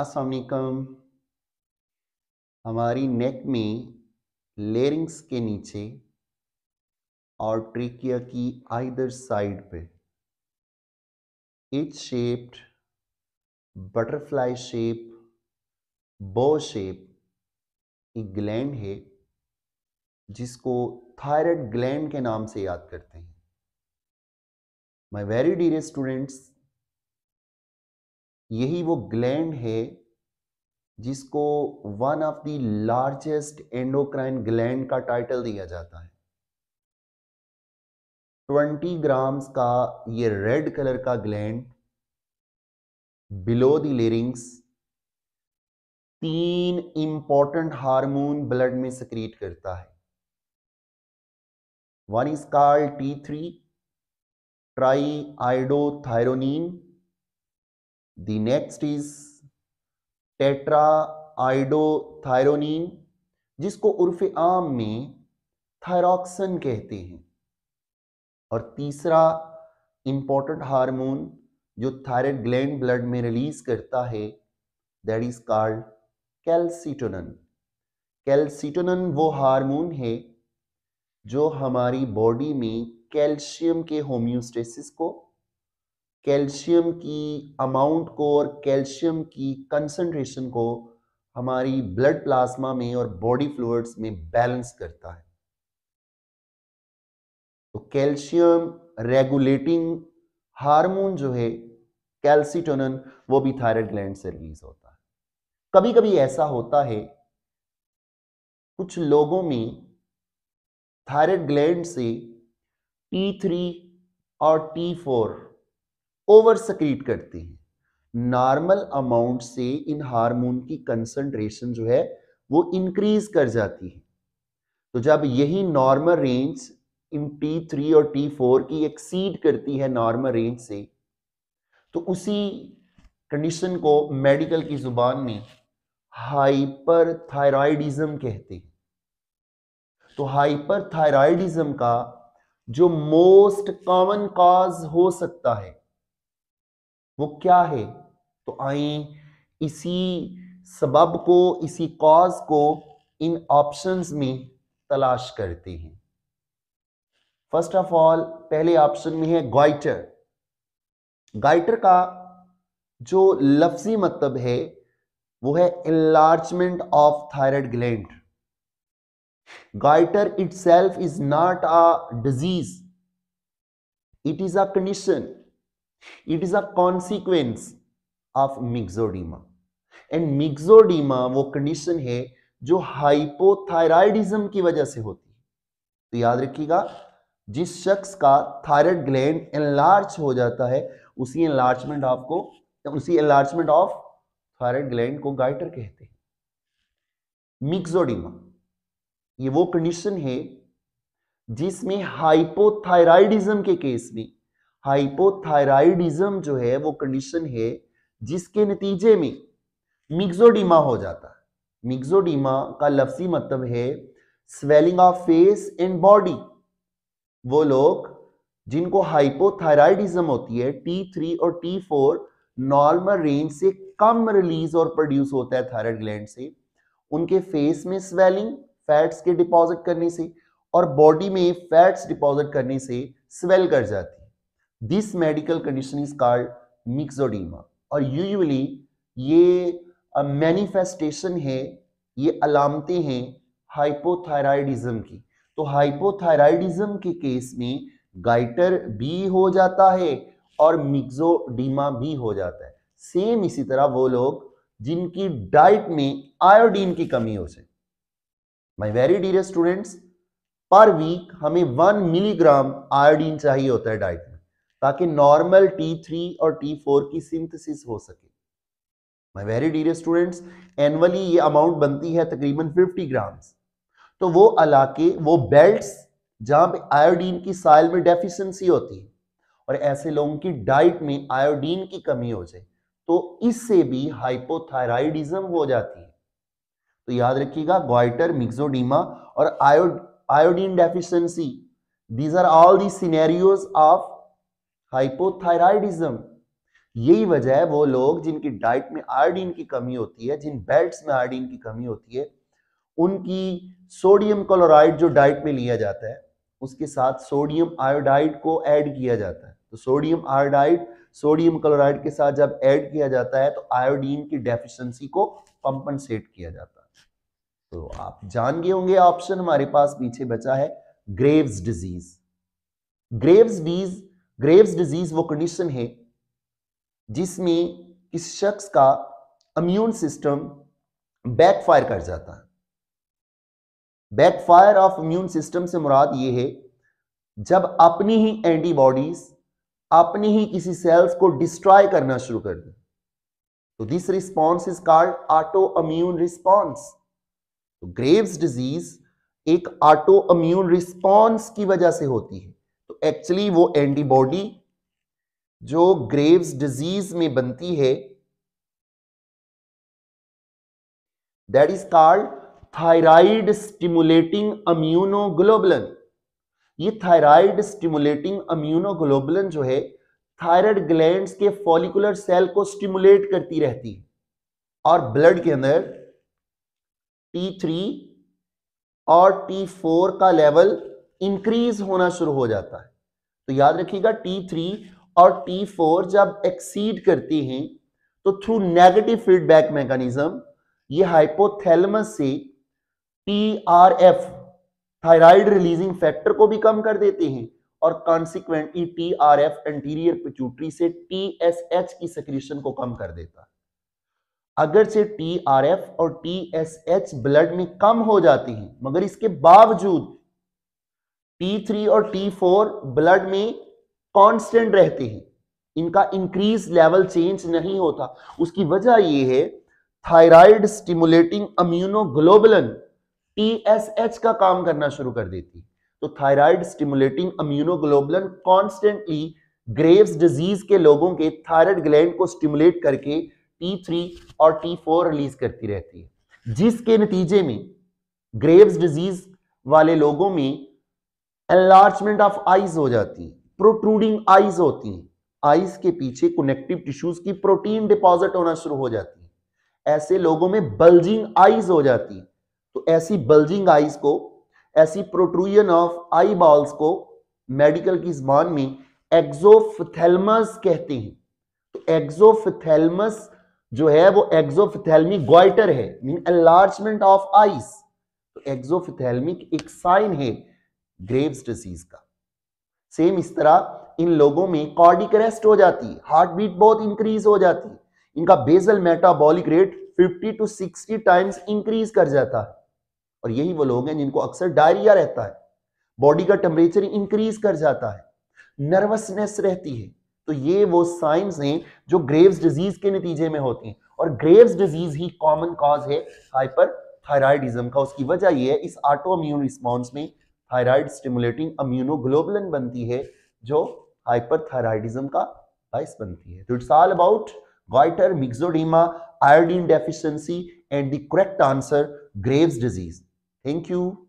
असलकम हमारी नेक में लेरिंग्स के नीचे और ट्रिकिया की आइदर साइड पे each shaped butterfly shape bow shape एक ग्लैंड है जिसको थायराइड ग्लैंड के नाम से याद करते हैं माय वेरी डियर स्टूडेंट्स यही वो ग्लैंड है जिसको one of the largest endocrine gland का टाइटल दिया जाता है 20 ग्राम्स का ये रेड कलर का ग्लैंड बिलो द लेरिंग्स तीन इंपॉर्टेंट हार्मोन ब्लड में सक्रिएट करता है one is called T three triiodothyronine the next is tetraiodothyronine जिसको उर्फ आम में थायरॉक्सन कहते हैं और तीसरा इम्पोर्टेंट हार्मोन जो थायराइड ग्लैंड ब्लड में रिलीज करता है that is called calcitonin calcitonin वो हार्मोन है जो हमारी बॉडी में कैल्शियम के होम्योस्टेसिस को कैल्शियम की अमाउंट को और कैल्शियम की कंसंट्रेशन को हमारी ब्लड प्लाज्मा में और बॉडी फ्लूड्स में बैलेंस करता है तो कैल्शियम रेगुलेटिंग हार्मोन जो है कैल्सिटोनन वो भी थायराइड ग्लैंड से रिलीज होता है कभी कभी ऐसा होता है कुछ लोगों में थायराइड ग्लैंड से टी थ्री और टी फोर ओवर सक्रीट करते हैं नॉर्मल अमाउंट से इन हार्मोन की कंसंट्रेशन जो है वो इंक्रीज कर जाती है तो जब यही नॉर्मल रेंज इन टी थ्री और टी फोर की एक्सीड करती है नॉर्मल रेंज से तो उसी कंडीशन को मेडिकल की जुबान में हाइपर थायराइडिज्म कहते हैं तो हाइपर थायराइडिज्म का जो मोस्ट कॉमन काज हो सकता है वो क्या है तो आई इसी सबब को इसी कॉज को इन ऑप्शंस में तलाश करते हैं फर्स्ट ऑफ ऑल पहले ऑप्शन में है गाइटर गाइटर का जो लफ्जी मतलब है वो है enlargement of thyroid gland goitre itself is not a disease it is a condition it is a consequence of myxoedema and myxoedema वो कंडीशन है जो हाइपोथायराइडिज्म की वजह से होती है तो याद रखिएगा जिस शख्स का थायराइड ग्लैंड एनलार्ज हो जाता है उसी एनलार्जमेंट आपको उसी एनलार्जमेंट ऑफ थायराइड ग्लैंड को गाइटर कहते हैं मिक्सोडीमा ये वो कंडीशन है जिसमें हाइपोथायराइडिज्म के केस में हाइपोथायराइडिज्म जो है वो कंडीशन है जिसके नतीजे में मिक्सोडीमा हो जाता है मिक्सोडीमा का लफ्जी मतलब है swelling of face and body वो लोग जिनको हाइपोथायराइडिज्म होती है टी थ्री और टी फोर नॉर्मल रेंज से कम रिलीज और प्रोड्यूस होता है थायराइड ग्लैंड से उनके फेस में स्वेलिंग फैट्स के डिपॉजिट करने से और बॉडी में फैट्स डिपॉजिट करने से स्वेल कर जाती है this medical condition is called myxoedema और यूजली ये मैनिफेस्टेशन है ये अलामतें हैं हाइपोथायराइडिज्म की तो हाइपोथायराइडिज्म के केस में गाइटर भी हो जाता है और मिक्सोडीमा भी हो जाता है सेम इसी तरह वो लोग जिनकी डाइट में आयोडीन की कमी हो जाए my very dear students per week हमें वन मिलीग्राम आयोडीन चाहिए होता है डाइट में ताकि नॉर्मल T3 और T4 की सिंथेसिस हो सके my very dear students annually ये अमाउंट बनती है तकरीबन 50 ग्राम्स तो वो इलाके वो बेल्ट्स जहां पे आयोडीन की साइल में डेफिशिएंसी होती है और ऐसे लोगों की डाइट में आयोडीन की कमी हो जाए तो इससे भी हाइपोथायराइडिज्म हो जाती है तो याद रखिएगा ग्वाइटर मिक्सोडीमा और आयो iodine deficiency these are all the scenarios of hypothyroidism यही वजह है वो लोग जिनकी डाइट में आयोडीन की कमी होती है जिन बेल्ट्स में आयोडीन की कमी होती है उनकी सोडियम क्लोराइड जो डाइट में लिया जाता है उसके साथ सोडियम आयोडाइड को ऐड किया जाता है तो सोडियम आयोडाइड सोडियम क्लोराइड के साथ जब ऐड किया जाता है तो आयोडीन की डेफिशिएंसी को कंपनसेट किया जाता है तो आप जान गए होंगे ऑप्शन हमारे पास पीछे बचा है Graves disease Graves disease Graves disease वो कंडीशन है जिसमें किस शख्स का इम्यून सिस्टम बैकफायर कर जाता है बैकफायर ऑफ इम्यून सिस्टम से मुराद ये है जब अपनी ही एंटीबॉडीज अपनी ही किसी सेल्स को डिस्ट्रॉय करना शुरू कर दे तो this response is called autoimmune response Graves disease एक ऑटो अम्यून रिस्पॉन्स की वजह से होती है एक्चुअली वो एंटीबॉडी जो ग्रेव्स डिजीज में बनती है that is called thyroid stimulating immunoglobulin ये थायराइड स्टिमुलेटिंग अम्यूनोग्लोबलन जो है थायराइड ग्लैंड्स के फॉलिकुलर सेल को स्टिमुलेट करती रहती है और ब्लड के अंदर टी थ्री और टी फोर का लेवल इंक्रीज होना शुरू हो जाता है तो याद रखिएगा T3 और T4 जब एक्सीड करती हैं तो थ्रू नेगेटिव फीडबैक मैकेनिज्म ये हाइपोथैलेमस से TRF थायराइड रिलीजिंग फैक्टर को भी कम कर देते हैं और consequently T R F anterior pituitary से टी एस एच की सेक्रीशन को कम कर देता है अगर से टी आर एफ और टी एस एच ब्लड में कम हो जाती हैं मगर इसके बावजूद T3 और T4 ब्लड में कांस्टेंट रहते हैं इनका इंक्रीज लेवल चेंज नहीं होता उसकी वजह यह है थायराइड स्टिमुलेटिंग एस एच का काम करना शुरू कर देती तो thyroid stimulating immunoglobulin constantly Graves disease के लोगों के थायराइड ग्लैंड को स्टिमुलेट करके T3 और T4 रिलीज करती रहती है जिसके नतीजे में ग्रेव्स डिजीज वाले लोगों में एनलार्जमेंट ऑफ आईज हो जाती है प्रोट्रूडिंग आईज होती हैं आईज के पीछे कनेक्टिव टिश्यूज की प्रोटीन डिपॉजिट होना शुरू हो जाती है ऐसे लोगों में बल्जिंग आईज हो जाती है तो ऐसी बल्जिंग आईज को ऐसी प्रोट्रूजन ऑफ आई बॉल्स को मेडिकल की जबान में एक्सोफेलमस कहते हैं तो एक्सोफेलमस जो है वो एक्सोफथेलमिक गोइटर है मीन एनलार्जमेंट ऑफ आइस तो एक्सोफेलमिक एक साइन है ग्रेव्स डिजीज का सेम इस तरह इन लोगों में कार्डिक अरेस्ट हो जाती है हार्ट बीट बहुत इंक्रीज हो जाती है इनका basal metabolic rate 50 to 60 times increase कर जाता है और यही वो लोग हैं जिनको अक्सर डायरिया रहता है बॉडी का टेम्परेचर इंक्रीज कर जाता है नर्वसनेस रहती है तो ये वो साइंस हैं जो ग्रेव्स डिजीज के नतीजे में होती हैं और ग्रेव्स डिजीज ही कॉमन कॉज है हाइपर थायराइडिज्म का उसकी वजह यह है इस ऑटो इम्यून रिस्पॉन्स में थायराइड स्टिमुलेटिंग अम्यूनोग्लोबुलिन बनती है जो हाइपर हाइपरथायराइडिज्म का बाइस बनती है तो it's all about goitre myxoedema iodine deficiency and the correct answer Graves disease thank you